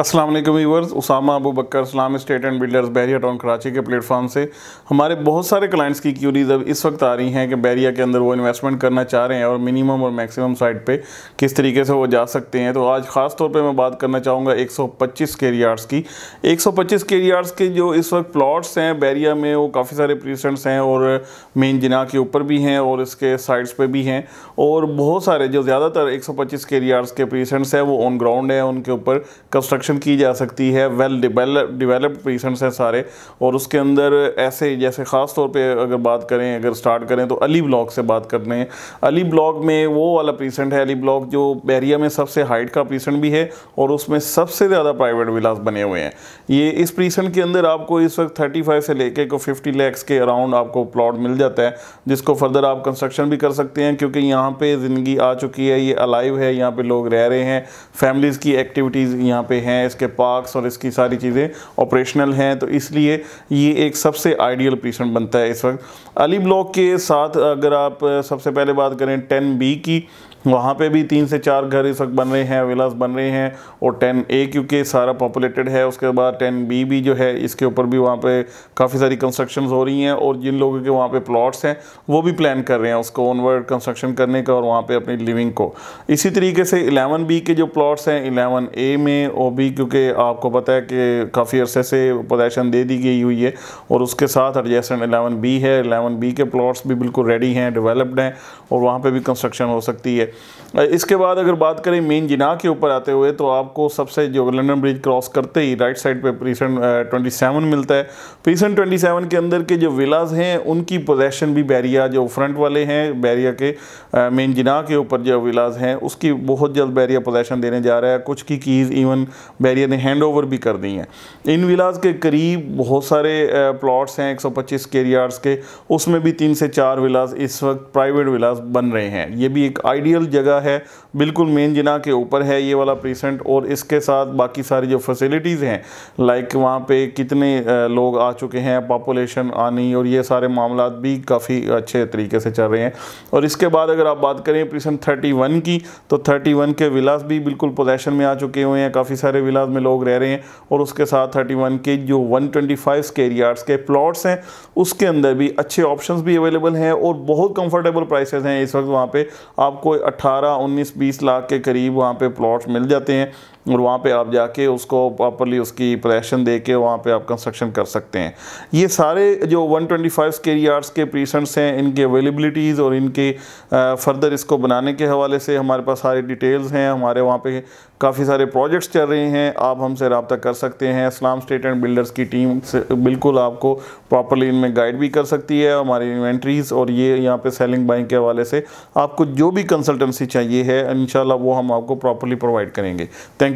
अस्सलाम वालेकुम viewers Usama Abu Bakar Islam state and builders Bahria town Karachi के प्लेटफॉर्म से हमारे बहुत सारे क्लाइंट्स की क्यूरीज अब इस वक्त आ रही हैं कि बैरिया के अंदर वो इन्वेस्टमेंट करना चाह रहे हैं और मिनिमम और मैक्सिमम साइड पे किस तरीके से वो जा सकते हैं तो आज ख़ास तौर पे मैं बात करना चाहूँगा 125 के रियार्ड्स की 125 के रियार्ड्स के जो इस वक्त प्लाट्स हैं बैरिया में वो काफ़ी सारे प्रीसेंट्स हैं और मेन जिना के ऊपर भी हैं और इसके साइड्स पर भी हैं और बहुत सारे जो ज़्यादातर एक के रियार्ड्स के प्रीसेंट्स हैं वो ऑन ग्राउंड हैं उनके ऊपर कंस्ट्रक्शन कंस्ट्रक्शन की जा सकती है वेल डिवेलप डिवेलप्ड पेशेंट्स हैं सारे और उसके अंदर ऐसे जैसे ख़ास तौर पे अगर बात करें अगर स्टार्ट करें तो अली ब्लॉक से बात कर रहे हैं अली ब्लॉक में वो वाला पेशेंट है अली ब्लॉक जो बैरिया में सबसे हाइट का पेशेंट भी है और उसमें सबसे ज़्यादा प्राइवेट विलास बने हुए हैं ये इस पेशेंट के अंदर आपको इस वक्त थर्टी फाइव से लेके को फिफ्टी लैक्स के अराउंड आपको प्लॉट मिल जाता है जिसको फर्दर आप कंस्ट्रक्शन भी कर सकते हैं क्योंकि यहाँ पर ज़िंदगी आ चुकी है ये अलाइव है यहाँ पर लोग रह रहे हैं फैमिलीज़ की एक्टिविटीज़ यहाँ पर हैं हैं इसके पार्क्स और इसकी सारी चीज़ें ऑपरेशनल हैं तो इसलिए ये एक सबसे आइडियल प्लेसमेंट बनता है इस वक्त अली ब्लॉक के साथ अगर आप सबसे पहले बात करें टेन बी की वहाँ पे भी तीन से चार घर इस वक्त बन रहे हैं विलास बन रहे हैं और टेन ए क्योंकि सारा पॉपुलेटेड है उसके बाद टेन बी भी जो है इसके ऊपर भी वहाँ पे काफ़ी सारी कंस्ट्रक्शंस हो रही हैं और जिन लोगों के वहाँ पे प्लॉट्स हैं वो भी प्लान कर रहे हैं उसको ऑनवर्ड कंस्ट्रक्शन करने का और वहाँ पर अपनी लिविंग को इसी तरीके से इलेवन बी के जो प्लाट्स हैं इलेवन ए में ओ भी क्योंकि आपको पता है कि काफ़ी अरसे से पोजेशन दे दी गई हुई है और उसके साथ एडजेसन एलेवन बी है एलेवन बी के प्लॉट्स भी बिल्कुल रेडी हैं डेवलप्ड हैं और वहाँ पर भी कंस्ट्रक्शन हो सकती है इसके बाद अगर बात करें मेन जिना के ऊपर आते हुए तो आपको सबसे जो लंडन ब्रिज क्रॉस करते ही राइट साइड पर प्रीसन ट्वेंटी सेवन मिलता है प्रीसन ट्वेंटी सेवन के अंदर के जो विलाज हैं उनकी पोजेशन भी बैरिया जो फ्रंट वाले हैं बैरिया के मेन जिना के ऊपर जो विलाज हैं उसकी बहुत जल्द बैरिया पोजेशन देने जा रहा है कुछ की कीज़ इवन बैरियर ने हैंड ओवर भी कर दी हैं इन विलाज के करीब बहुत सारे प्लॉट्स हैं 125 स्केयर यार्ड्स के उसमें भी तीन से चार विलाज इस वक्त प्राइवेट विलाज बन रहे हैं ये भी एक आइडियल जगह है बिल्कुल मेन जिना के ऊपर है ये वाला प्रीसेंट और इसके साथ बाकी सारी जो फैसिलिटीज़ हैं लाइक वहाँ पे कितने लोग आ चुके हैं पॉपुलेशन आनी और ये सारे मामला भी काफ़ी अच्छे तरीके से चल रहे हैं और इसके बाद अगर आप बात करें प्रीसेंट थर्टी की तो थर्टी के विलास भी बिल्कुल पोजेशन में आ चुके हुए हैं काफ़ी सारे विलाज में लोग रह रहे हैं और उसके साथ थर्टी वन के जो one twenty five square yards के प्लॉट्स हैं उसके अंदर भी अच्छे ऑप्शंस भी अवेलेबल हैं और बहुत कंफर्टेबल प्राइसेस हैं इस वक्त वहाँ पे आपको 18, 19, 20 लाख के करीब वहाँ पे प्लॉट्स मिल जाते हैं और वहाँ पे आप जाके उसको प्रॉपरली उसकी प्रैशन दे के वहाँ पर आप कंस्ट्रक्शन कर सकते हैं ये सारे जो 125 ट्वेंटी फाइव स्केयर यार्ड्स के प्रीसेंट्स हैं इनकी अवेलेबलिटीज़ और इनके फर्दर इसको बनाने के हवाले से हमारे पास सारे डिटेल्स हैं हमारे वहाँ पे काफ़ी सारे प्रोजेक्ट्स चल रहे हैं आप हमसे रबता कर सकते हैं इस्लाम स्टेट एंड बिल्डर्स की टीम से बिल्कुल आपको प्रॉपरली इनमें गाइड भी कर सकती है हमारी इन्वेंट्रीज़ और ये यहाँ पर सेलिंग बाइंग के हवाले से आपको जो भी कंसल्टेंसी चाहिए है इन वो हम आपको प्रॉपरली प्रोवाइड करेंगे थैंक